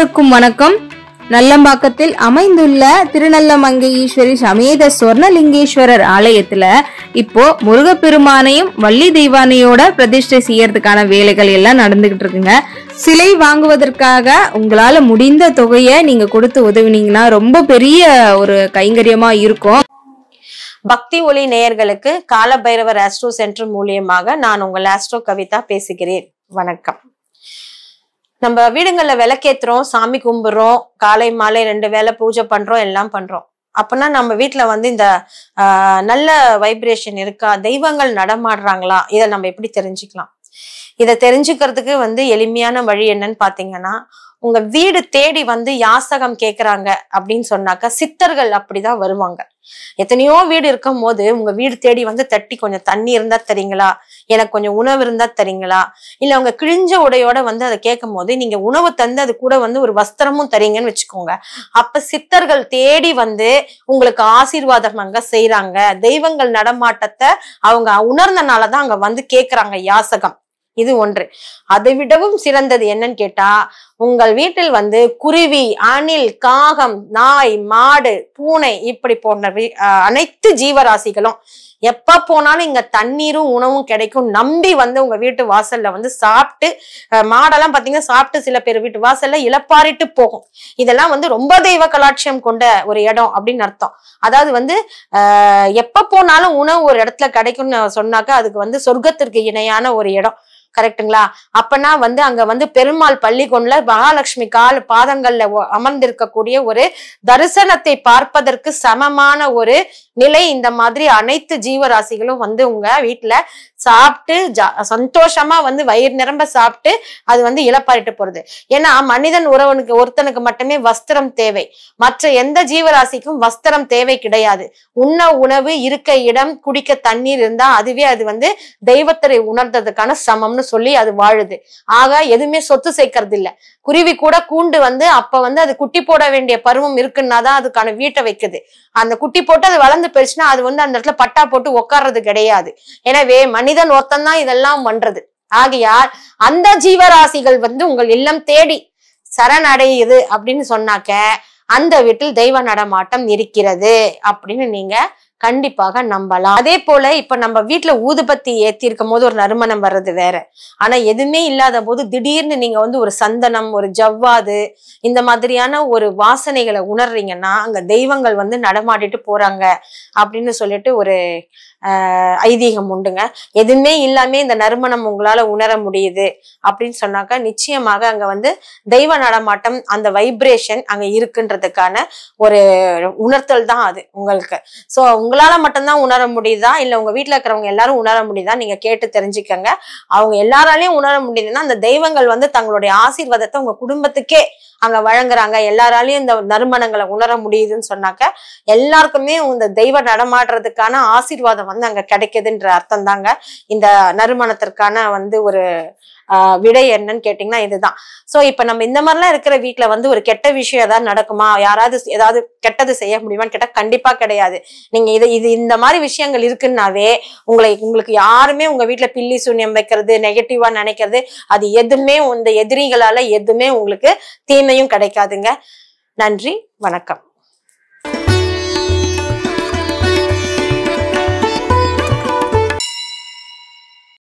அனைவருக்கும் வணக்கம் நல்லம்பாக்கத்தில் அமைந்துள்ள திருநல்லமங்கை ஈஸ்வரி சமேத சொர்ணலிங்கேஸ்வரர் ஆலயத்துல இப்போ முருகப்பெருமானையும் வள்ளி தெய்வானையோட பிரதிஷ்டை செய்யறதுக்கான வேலைகள் எல்லாம் நடந்துகிட்டு இருக்குங்க சிலை வாங்குவதற்காக உங்களால முடிந்த தொகையை நீங்க கொடுத்து உதவினீங்கன்னா ரொம்ப பெரிய ஒரு கைங்கரியமா இருக்கும் பக்தி ஒளி நேயர்களுக்கு காலபைரவர் ஆஸ்ட்ரோ சென்டர் மூலியமாக நான் உங்கள் ஆஸ்ட்ரோ கவிதா பேசுகிறேன் வணக்கம் நம்ம வீடுங்கள்ல விளக்கேத்துறோம் சாமி கும்பிடுறோம் காலை மாலை ரெண்டு வேலை பூஜை பண்றோம் எல்லாம் பண்றோம் அப்பன்னா நம்ம வீட்டுல வந்து இந்த நல்ல வைப்ரேஷன் இருக்கா தெய்வங்கள் நடமாடுறாங்களா இதை நம்ம எப்படி தெரிஞ்சுக்கலாம் இதை தெரிஞ்சுக்கிறதுக்கு வந்து எளிமையான வழி என்னன்னு பாத்தீங்கன்னா உங்க வீடு தேடி வந்து யாசகம் கேக்குறாங்க அப்படின்னு சொன்னாக்க சித்தர்கள் அப்படிதான் வருவாங்க எத்தனையோ வீடு இருக்கும் போது உங்க வீடு தேடி வந்து தட்டி கொஞ்சம் தண்ணி இருந்தா தரீங்களா எனக்கு கொஞ்சம் உணவு இருந்தா தரீங்களா இல்ல அவங்க கிழிஞ்ச உடையோட வந்து அதை கேட்கும் போது நீங்க உணவு தந்து அது கூட வந்து ஒரு வஸ்திரமும் தரீங்கன்னு வச்சுக்கோங்க அப்ப சித்தர்கள் தேடி வந்து உங்களுக்கு ஆசீர்வாதம் அங்க செய்யறாங்க தெய்வங்கள் நடமாட்டத்தை அவங்க உணர்ந்தனாலதான் அங்க வந்து கேக்குறாங்க யாசகம் இது ஒன்று அதை விடவும் சிறந்தது என்னன்னு கேட்டா உங்கள் வீட்டில் வந்து குருவி அணில் காகம் நாய் மாடு பூனை இப்படி போன்ற அனைத்து ஜீவராசிகளும் எப்ப போனாலும் இங்க தண்ணீரும் உணவும் கிடைக்கும் நம்பி வந்து உங்க வீட்டு வாசல்ல வந்து சாப்பிட்டு மாடெல்லாம் பாத்தீங்கன்னா சாப்பிட்டு சில பேர் வீட்டு வாசல்ல இழப்பாரிட்டு போகும் இதெல்லாம் வந்து ரொம்ப தெய்வ கலாட்சியம் கொண்ட ஒரு இடம் அப்படின்னு அர்த்தம் அதாவது வந்து எப்ப போனாலும் உணவு ஒரு இடத்துல கிடைக்கும்னு சொன்னாக்கா அதுக்கு வந்து சொர்க்கத்திற்கு இணையான ஒரு இடம் கரெக்டுங்களா அப்பனா வந்து அங்க வந்து பெருமாள் பள்ளிகொண்டுல மகாலட்சுமி கால் பாதங்கள்ல அமர்ந்திருக்கக்கூடிய ஒரு தரிசனத்தை பார்ப்பதற்கு சமமான ஒரு நிலை இந்த மாதிரி அனைத்து ஜீவராசிகளும் வந்து உங்க வீட்டுல சாப்பிட்டு சந்தோஷமா வந்து வயிறு நிரம்ப சாப்பிட்டு அது வந்து இழப்பாரிட்டு போறது ஏன்னா மனிதன் உறவனுக்கு ஒருத்தனுக்கு மட்டுமே வஸ்திரம் தேவை மற்ற எந்த ஜீவராசிக்கும் வஸ்திரம் தேவை கிடையாது உண்ண உணவு இருக்க இடம் குடிக்க தண்ணீர் இருந்தா அதுவே அது வந்து தெய்வத்தரை உணர்ந்ததுக்கான சமம்னு சொல்லி அது வாழுது ஆக எதுவுமே சொத்து சேர்க்கறது இல்ல குருவி கூட கூண்டு வந்து அப்ப வந்து அது குட்டி போட வேண்டிய பருவம் இருக்குன்னா தான் அதுக்கான வீட்டை வைக்குது அந்த குட்டி போட்டு அது வளர்ந்து பெருச்சுன்னா அது வந்து அந்த இடத்துல பட்டா போட்டு உட்கார்றது கிடையாது எனவே மனிதன் ஒருத்தன் தான் இதெல்லாம் பண்றது ஆகையால் அந்த ஜீவராசிகள் வந்து உங்கள் இல்லம் தேடி சரணடையுது அப்படின்னு சொன்னாக்க அந்த வீட்டில் தெய்வ நடமாட்டம் இருக்கிறது அப்படின்னு நீங்க கண்டிப்பாக நம்பலாம் அதே போல இப்ப நம்ம வீட்டுல ஊதுபத்தி ஏத்தி இருக்கும் போது ஒரு நறுமணம் வர்றது வேற ஆனா எதுவுமே இல்லாத போது திடீர்னு நீங்க வந்து ஒரு சந்தனம் ஒரு ஜவ்வாது இந்த மாதிரியான ஒரு வாசனைகளை உணர்றீங்கன்னா அங்க தெய்வங்கள் வந்து நடமாடிட்டு போறாங்க அப்படின்னு சொல்லிட்டு ஒரு ஐதீகம் உண்டுங்க எதுவுமே இல்லாம இந்த நறுமணம் உங்களால உணர முடியுது அப்படின்னு சொன்னாக்க நிச்சயமாக அங்க வந்து தெய்வ நடமாட்டம் அந்த வைப்ரேஷன் அங்க இருக்குன்றதுக்கான ஒரு உணர்த்தல் தான் அது உங்களுக்கு ஸோ உங்களால மட்டும்தான் உணர முடியுதா இல்லை உங்க வீட்டில் இருக்கிறவங்க எல்லாரும் உணர முடியுதா நீங்க கேட்டு தெரிஞ்சுக்கங்க அவங்க எல்லாராலையும் உணர முடியுதுன்னா அந்த தெய்வங்கள் வந்து தங்களுடைய ஆசீர்வாதத்தை உங்க குடும்பத்துக்கே அங்க வழங்குறாங்க எல்லாராலையும் இந்த நறுமணங்களை உணர முடியுதுன்னு சொன்னாக்க எல்லாருக்குமே இந்த தெய்வ நடமாடுறதுக்கான ஆசீர்வாதம் வந்து அங்க கிடைக்குதுன்ற அர்த்தம் தாங்க இந்த நறுமணத்திற்கான வந்து ஒரு விடை என்னன்னு கேட்டீங்கன்னா இதுதான் சோ இப்ப நம்ம இந்த மாதிரிலாம் இருக்கிற வீட்டுல வந்து ஒரு கெட்ட விஷயம் ஏதாவது நடக்குமா யாராவது ஏதாவது கெட்டது செய்ய முடியுமான்னு கேட்டா கண்டிப்பா கிடையாது நீங்க இது இது இந்த மாதிரி விஷயங்கள் இருக்குன்னாவே உங்களை உங்களுக்கு யாருமே உங்க வீட்டுல பில்லி சூன்யம் வைக்கிறது நெகட்டிவா நினைக்கிறது அது எதுவுமே இந்த எதிரிகளால எதுவுமே உங்களுக்கு தீமையும் கிடைக்காதுங்க நன்றி வணக்கம்